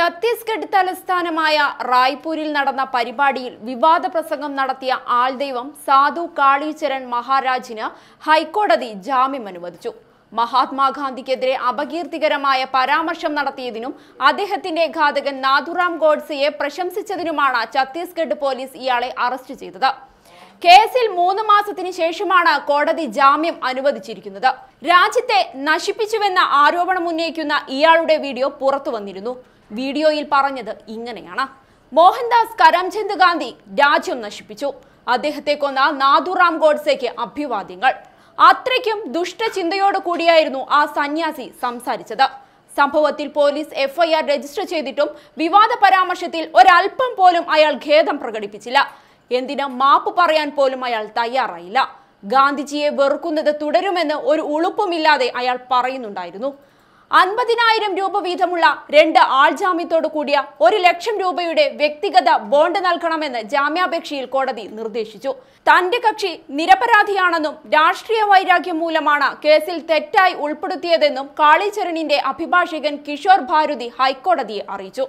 ഛത്തീസ്ഗഡ് തലസ്ഥാനമായ റായ്പൂരിൽ നടന്ന പരിപാടിയിൽ വിവാദ പ്രസംഗം നടത്തിയ ആൾദൈവം സാധു കാളീചരൺ മഹാരാജിന് ഹൈക്കോടതി ജാമ്യം അനുവദിച്ചു മഹാത്മാഗാന്ധിക്കെതിരെ അപകീർത്തികരമായ പരാമർശം നടത്തിയതിനും അദ്ദേഹത്തിന്റെ ഘാതകൻ നാഥുറാം ഗോഡ്സയെ പ്രശംസിച്ചതിനുമാണ് ഛത്തീസ്ഗഡ് പോലീസ് ഇയാളെ അറസ്റ്റ് ചെയ്തത് കേസിൽ മൂന്ന് മാസത്തിന് ശേഷമാണ് കോടതി ജാമ്യം അനുവദിച്ചിരിക്കുന്നത് രാജ്യത്തെ നശിപ്പിച്ചുവെന്ന ആരോപണം ഉന്നയിക്കുന്ന ഇയാളുടെ വീഡിയോ പുറത്തു വന്നിരുന്നു വീഡിയോയിൽ പറഞ്ഞത് ഇങ്ങനെയാണ് മോഹൻദാസ് കരംചന്ദ് ഗാന്ധി രാജ്യം നശിപ്പിച്ചു അദ്ദേഹത്തെ കൊന്ന നാഥുറാം ഗോഡ്സേക്ക് അഭിവാദ്യങ്ങൾ അത്രയ്ക്കും ദുഷ്ടചിന്തയോട് കൂടിയായിരുന്നു ആ സന്യാസി സംസാരിച്ചത് സംഭവത്തിൽ പോലീസ് എഫ്ഐആർ രജിസ്റ്റർ ചെയ്തിട്ടും വിവാദ പരാമർശത്തിൽ ഒരൽപ്പം പോലും അയാൾ ഖേദം പ്രകടിപ്പിച്ചില്ല എന്തിന് മാപ്പ് പറയാൻ പോലും അയാൾ തയ്യാറായില്ല ഗാന്ധിജിയെ വെറുക്കുന്നത് തുടരുമെന്ന് ഒരു ഉളുപ്പുമില്ലാതെ അയാൾ പറയുന്നുണ്ടായിരുന്നു അൻപതിനായിരം രൂപ വീതമുള്ള രണ്ട് ആൾജാമ്യത്തോടു കൂടിയ ഒരു ലക്ഷം രൂപയുടെ വ്യക്തിഗത ബോണ്ട് നൽകണമെന്ന് ജാമ്യാപേക്ഷയിൽ കോടതി നിർദ്ദേശിച്ചു തന്റെ കക്ഷി നിരപരാധിയാണെന്നും രാഷ്ട്രീയ വൈരാഗ്യം മൂലമാണ് കേസിൽ തെറ്റായി ഉൾപ്പെടുത്തിയതെന്നും കാളിചരണിന്റെ അഭിഭാഷകൻ കിഷോർ ഭാരതി ഹൈക്കോടതിയെ അറിയിച്ചു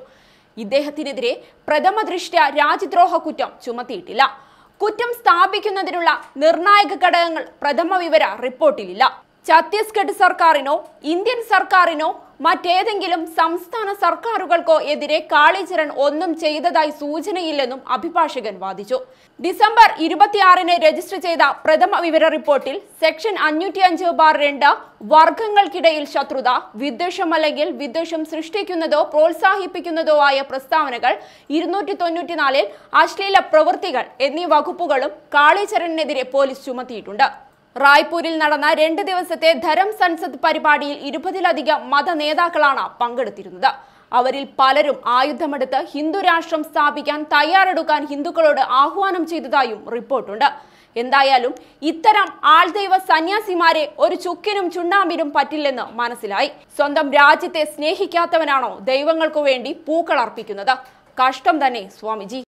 ഇദ്ദേഹത്തിനെതിരെ പ്രഥമ ദൃഷ്ട്യ രാജ്യദ്രോഹ കുറ്റം ചുമത്തിയിട്ടില്ല കുറ്റം സ്ഥാപിക്കുന്നതിനുള്ള നിർണായക ഘടകങ്ങൾ പ്രഥമ വിവര റിപ്പോർട്ടിലില്ല ഛത്തീസ്ഗഡ് സർക്കാരിനോ ഇന്ത്യൻ സർക്കാരിനോ മറ്റേതെങ്കിലും സംസ്ഥാന സർക്കാരുകൾക്കോ എതിരെ കാളിചരൺ ഒന്നും ചെയ്തതായി സൂചനയില്ലെന്നും അഭിഭാഷകൻ വാദിച്ചു ഡിസംബർ ഇരുപത്തിയാറിന് രജിസ്റ്റർ ചെയ്ത പ്രഥമ വിവര റിപ്പോർട്ടിൽ സെക്ഷൻ അഞ്ഞൂറ്റി അഞ്ച് ബാർ രണ്ട് വർഗങ്ങൾക്കിടയിൽ ശത്രുത വിദ്വേഷം അല്ലെങ്കിൽ വിദ്വേഷം സൃഷ്ടിക്കുന്നതോ പ്രോത്സാഹിപ്പിക്കുന്നതോ ആയ പ്രസ്താവനകൾ ഇരുന്നൂറ്റി തൊണ്ണൂറ്റിനാലിൽ അശ്ലീല പ്രവൃത്തികൾ എന്നീ വകുപ്പുകളും കാളിചരണിനെതിരെ പോലീസ് ചുമത്തിയിട്ടുണ്ട് റായ്പൂരിൽ നടന്ന രണ്ട് ദിവസത്തെ ധരം സൻസദ് പരിപാടിയിൽ ഇരുപതിലധികം മത നേതാക്കളാണ് പങ്കെടുത്തിരുന്നത് അവരിൽ പലരും ആയുധമെടുത്ത് ഹിന്ദു രാഷ്ട്രം സ്ഥാപിക്കാൻ തയ്യാറെടുക്കാൻ ഹിന്ദുക്കളോട് ആഹ്വാനം ചെയ്തതായും റിപ്പോർട്ടുണ്ട് എന്തായാലും ഇത്തരം ആൾദൈവ സന്യാസിമാരെ ഒരു ചുക്കിനും ചുണ്ണാമ്പിനും പറ്റില്ലെന്ന് മനസ്സിലായി സ്വന്തം രാജ്യത്തെ സ്നേഹിക്കാത്തവനാണോ ദൈവങ്ങൾക്കു വേണ്ടി പൂക്കളർപ്പിക്കുന്നത് കഷ്ടം തന്നെ സ്വാമിജി